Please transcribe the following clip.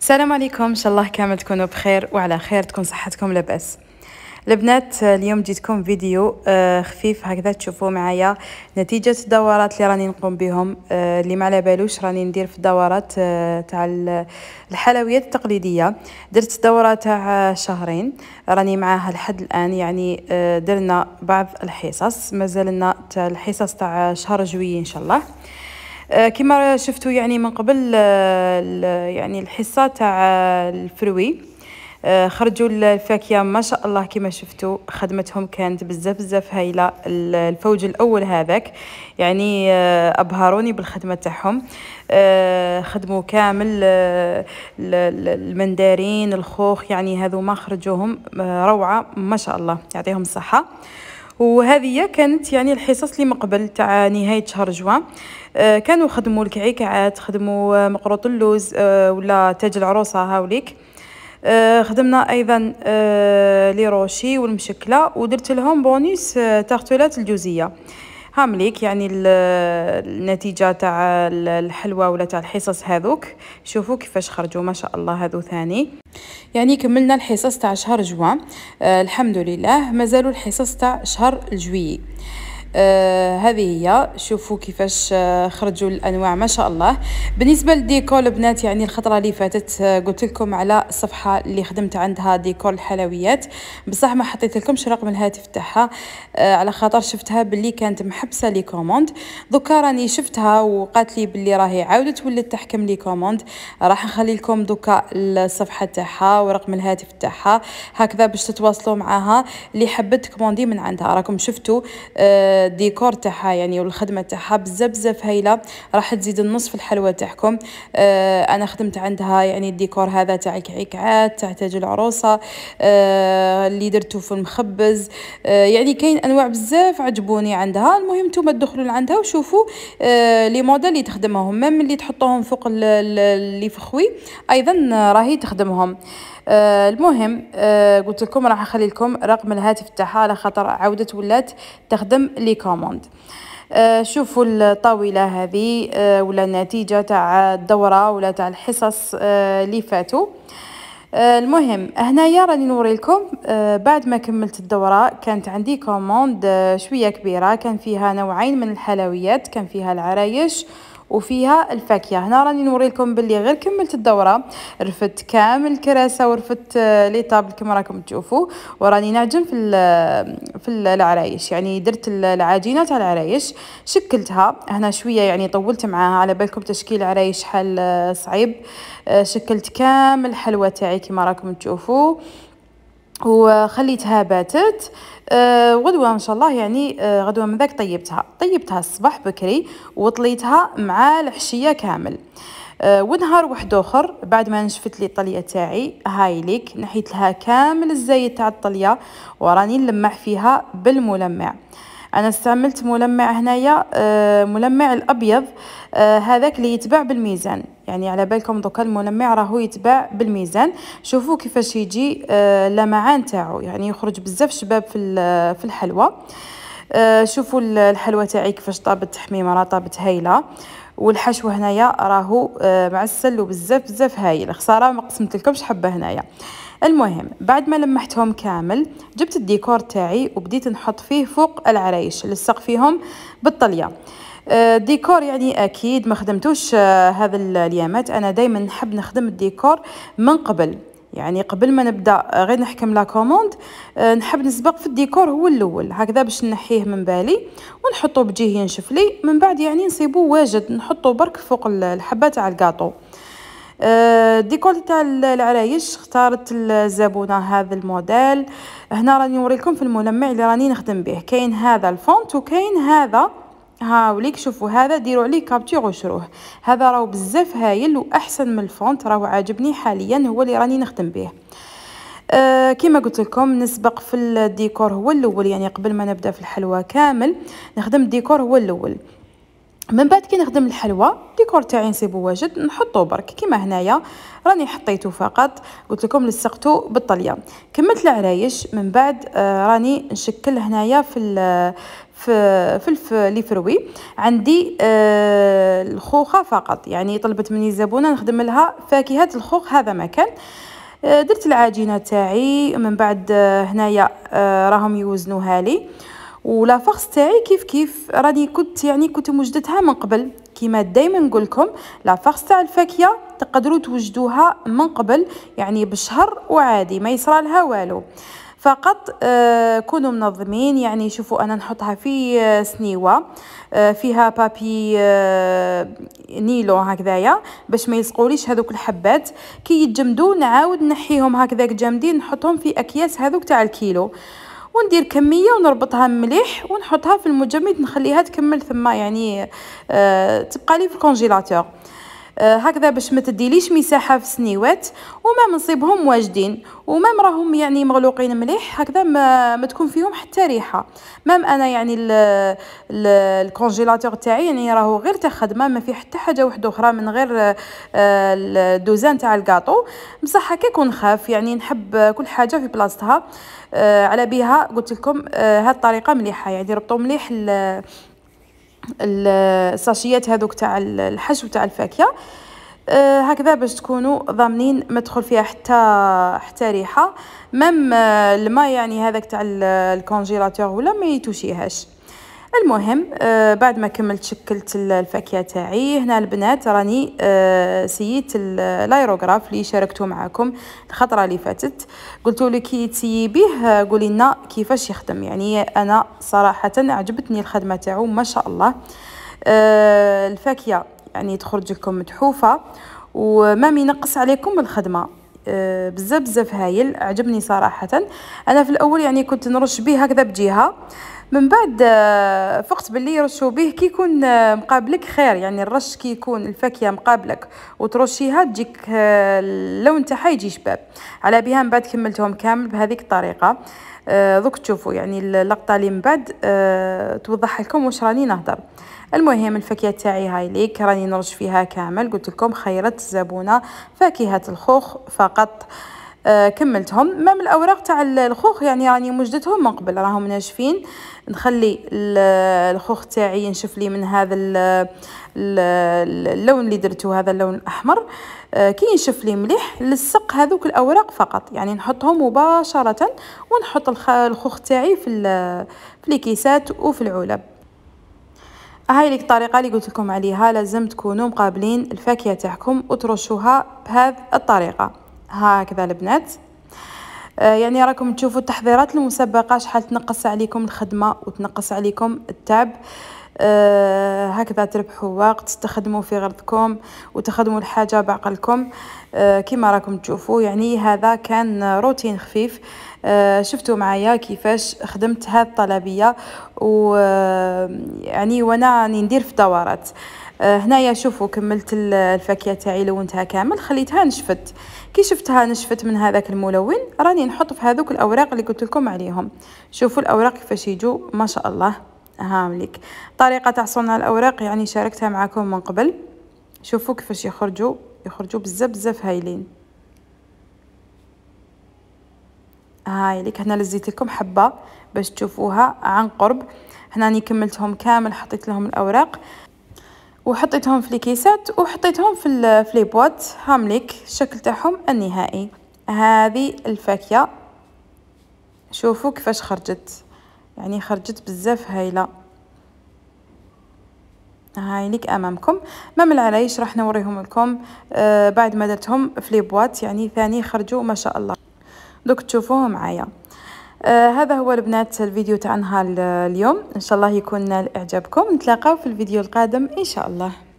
السلام عليكم ان شاء الله كامل تكونوا بخير وعلى خير تكون صحتكم لاباس البنات آه، اليوم جيتكم فيديو آه، خفيف هكذا تشوفوا معايا نتيجة الدورات اللي راني نقوم بهم آه، اللي ما على بالوش راني ندير في الدورات تاع الحلويات التقليدية درت دورة تاع شهرين راني معاها لحد الآن يعني درنا بعض الحصص مازالنا لنا الحصص تاع شهر جوية إن شاء الله آه، كما شفتوا يعني من قبل آه، يعني الحصه تاع آه، الفروي خرجوا الفاكهه ما شاء الله كما شفتوا خدمتهم كانت بزاف بزاف هايله الفوج الاول هذاك يعني ابهروني بالخدمه تاعهم خدموا كامل المندارين الخوخ يعني هذو ما خرجوهم روعه ما شاء الله يعطيهم الصحه وهذه كانت يعني الحصص اللي مقبل تاع نهايه شهر جوان آه كانوا خدموا الكعيكعات آه، خدموا مقروط اللوز آه، ولا تاج العروسه هاوليك آه خدمنا ايضا آه، لي روشي والمشكله ودرت لهم بونيس تارتولات الجوزيه هامليك يعني النتيجه تاع الحلوه ولا تاع الحصص هذوك شوفوا كيفاش خرجوا ما شاء الله هذو ثاني يعني كملنا الحصص تاع شهر جوان آه الحمد لله مازالوا الحصص تاع شهر جويي آه هذه هي شوفوا كيفاش آه خرجوا الانواع ما شاء الله بالنسبه للديكور البنات يعني الخطره اللي فاتت آه قلت لكم على الصفحه اللي خدمت عندها ديكور الحلويات بصح ما حطيت لكمش رقم الهاتف تاعها آه على خاطر شفتها باللي كانت محبسه لي كوموند دوكا راني شفتها وقالت لي باللي راهي عاودت ولات تحكم لي كوموند راح نخلي لكم دوكا الصفحه تاعها ورقم الهاتف تاعها هكذا باش تتواصلوا معاها اللي حبت كوموندي من عندها راكم شفتوا آه الديكور تاعها يعني والخدمه تاعها بزاف بزاف هايله راح تزيد النص في الحلوه تاعكم آه، انا خدمت عندها يعني الديكور هذا تاع الكعكعات تاع تاج العروسه آه، اللي درته في المخبز آه، يعني كاين انواع بزاف عجبوني عندها المهم نتوما تدخلوا لعندها وشوفوا لي موديل اللي تخدمهم ميم اللي تحطوهم فوق اللي في خوي ايضا راهي تخدمهم آه المهم آه قلت لكم راح اخلي لكم رقم الهاتف تاعها على خاطر عاودت ولات تخدم لي كوموند آه شوفوا الطاولة هذه آه ولا النتيجة تاع الدورة ولا تاع الحصص آه اللي فاتوا آه، المهم هنايا راني نوري لكم آه، بعد ما كملت الدوره كانت عندي كوموند آه، شويه كبيره كان فيها نوعين من الحلويات كان فيها العرايش وفيها الفاكهه هنا راني لكم باللي غير كملت الدوره رفدت كامل الكراسه ورفدت آه، لي طابل كما راكم تشوفوا وراني نعجن في آه، في آه، العرايش يعني درت العجينه تاع العرايش شكلتها هنا شويه يعني طولت معاها على بالكم تشكيل عرايش حل صعيب شكلت كامل الحلوه تاعي كما راكم تشوفوا وخليتها باتت آه غدوه ان شاء الله يعني آه غدوه من ذاك طيبتها طيبتها الصباح بكري وطليتها مع الحشيه كامل آه ونهار واحد اخر بعد ما نشفت لي الطليه تاعي هاي ليك نحيت لها كامل الزايد تاع الطليه وراني نلمع فيها بالملمع آه انا استعملت ملمع هنايا آه، ملمع الابيض آه، هذاك اللي يتباع بالميزان يعني على بالكم دوكا الملمع راهو يتباع بالميزان شوفوا كيفاش يجي آه، اللمعان تاعو يعني يخرج بزاف شباب في في الحلوه آه، شوفوا الحلوه تاعي كيفاش طابت تحميمه راه طابت هايله والحشو هنايا راهو آه، معسل وبزاف بزاف هايل خساره ما قسمت لكمش حبه هنايا المهم بعد ما لمحتهم كامل جبت الديكور تاعي وبديت نحط فيه فوق العرايش لصق فيهم بالطليه آه، ديكور يعني اكيد ما خدمتوش هذا اليامات انا دائما نحب نخدم الديكور من قبل يعني قبل ما نبدا آه، غير نحكم لا كوموند آه، نحب نسبق في الديكور هو الاول هكذا باش نحيه من بالي ونحطه بجهه ينشف لي من بعد يعني نصيبو واجد نحطو برك فوق الحبه تاع الكاطو آه، الديكور تاع العرايش اختارت الزبونه هذا الموديل هنا راني نوريكم في الملمع اللي راني نخدم به كاين هذا الفونت وكاين هذا ها وليك شوفوا هذا ديروا عليه كابتور وشروه هذا راهو بزاف هايل واحسن من الفونت راهو عاجبني حاليا هو اللي راني نخدم به أه كما قلت لكم نسبق في الديكور هو الاول يعني قبل ما نبدا في الحلوى كامل نخدم الديكور هو الاول من بعد كي نخدم الحلوى ديكور تاعي نسيبو واجد نحطو برك كيما هنايا راني حطيته فقط قلت لكم لصقتو بالطليه كملت العرايش من بعد آه راني نشكل هنايا في في فلفل فروي عندي آه الخوخه فقط يعني طلبت مني الزبونه نخدم لها فاكهه الخوخ هذا ما كان آه درت العجينه تاعي من بعد آه هنايا آه راهم يوزنوها لي ولا فخص تاعي كيف كيف راني كنت يعني كنت وجدتها من قبل كيما دائما نقول لكم لا فخص تاع الفاكهه تقدروا توجدوها من قبل يعني بشهر وعادي ما يصرى لها والو آه فقط آه، كونوا منظمين يعني شوفوا انا نحطها في آه، سنيوه آه، فيها بابي نيلو هكذايا باش ما يلصقوليش هذوك الحبات كي يتجمدوا نعاود نحيهم هكذاك جامدين نحطهم في اكياس هذوك تاع الكيلو وندير كميه ونربطها مليح ونحطها في المجمد نخليها تكمل ثم يعني تبقى لي في الكونجيلاتور أه، هكذا باش ما تديليش مساحه في السنيوات وما منصيبهم واجدين وما راهم يعني مغلوقين مليح هكذا ما, ما تكون فيهم حتى ريحه مام انا يعني الكونجيلاتور تاعي يعني راهو غير تا خدمه ما في حتى حاجه وحده اخرى من غير أه، الدوزان تاع الكاطو بصح هكا كون خاف يعني نحب كل حاجه في بلاصتها أه، على بها قلت لكم هاد الطريقه مليحه يعني ربطوا مليح الساشيات هذوك تاع الحشو تاع الفاكهه أه هكذا باش تكونوا ضامنين ما تدخل فيها حتى حتى ريحه مام أه، الماء يعني هذاك تاع الكونجيلاتور ولا ما يتوشيهاش المهم آه بعد ما كملت شكلت الفاكهه تاعي هنا البنات راني آه سييت الايروغراف اللي شاركته معاكم الخطره اللي فاتت قلت لك كي تسيبيه آه، قولي لنا كيفاش يخدم يعني انا صراحه عجبتني الخدمه تاعو ما شاء الله آه الفاكهه يعني تخرج لكم متحوفه وما ينقص عليكم الخدمه آه، بزاف بزاف هايل عجبني صراحه انا في الاول يعني كنت نرش به هكذا بجهه من بعد آه، فقت باللي يرشوا به كيكون آه، مقابلك خير يعني الرش كيكون الفاكهه مقابلك وترشيها تجيك اللون آه، تاعها يجي شباب على بها من بعد كملتهم كامل بهذيك الطريقه دوك تشوفوا يعني اللقطه اللي من بعد توضح لكم واش راني نهضر المهم الفاكهه تاعي هاي ليك راني نرش فيها كامل قلت لكم خيرت الزبونه فاكهه الخوخ فقط آه كملتهم مام الاوراق تاع الخوخ يعني راني يعني مجدتهم من قبل راهم ناشفين نخلي الخوخ تاعي ينشف لي من هذا اللون اللي درته هذا اللون الاحمر آه، كي ينشف لي مليح نلصق هذوك الاوراق فقط يعني نحطهم مباشره ونحط الخوخ تاعي في في الكيسات وفي العلب هاي الطريقه اللي قلت لكم عليها لازم تكونوا مقابلين الفاكهه تاعكم وترشوها بهذه الطريقه هكذا البنات آه، يعني راكم تشوفوا التحضيرات المسبقه شحال تنقص عليكم الخدمه وتنقص عليكم التعب أه هكذا تربحوا وقت تخدموا في غرضكم وتخدموا الحاجه بعقلكم أه كما راكم تشوفوا يعني هذا كان روتين خفيف أه شفتوا معايا كيفاش خدمت هاد الطلبيه و آه، يعني وانا ندير في دورات آه، هنايا شوفوا كملت الفاكهه تاعي لونتها كامل خليتها نشفت كي شفتها نشفت من هذاك الملون راني نحط في هذوك الاوراق اللي قلت لكم عليهم شوفوا الاوراق كيفاش يجوا ما شاء الله مليك طريقه تاع صنع الاوراق يعني شاركتها معكم من قبل شوفوا كيفاش يخرجوا يخرجوا بزاف بزاف هايلين هاي ليك هنا لزيت لكم حبه باش تشوفوها عن قرب هنا كملتهم كامل حطيت لهم الاوراق وحطيتهم في الكيسات وحطيتهم في في لي بواط هامليك الشكل تاعهم النهائي هذه الفاكهه شوفوا كيفاش خرجت يعني خرجت بزاف هايله هاي ليك امامكم ما من العرايش راح نوريهم لكم آه بعد ما درتهم في لي بواط يعني ثاني خرجوا ما شاء الله دوك تشوفوه معايا آه هذا هو البنات الفيديو تاع نهار اليوم ان شاء الله يكون نال اعجابكم نتلاقاو في الفيديو القادم ان شاء الله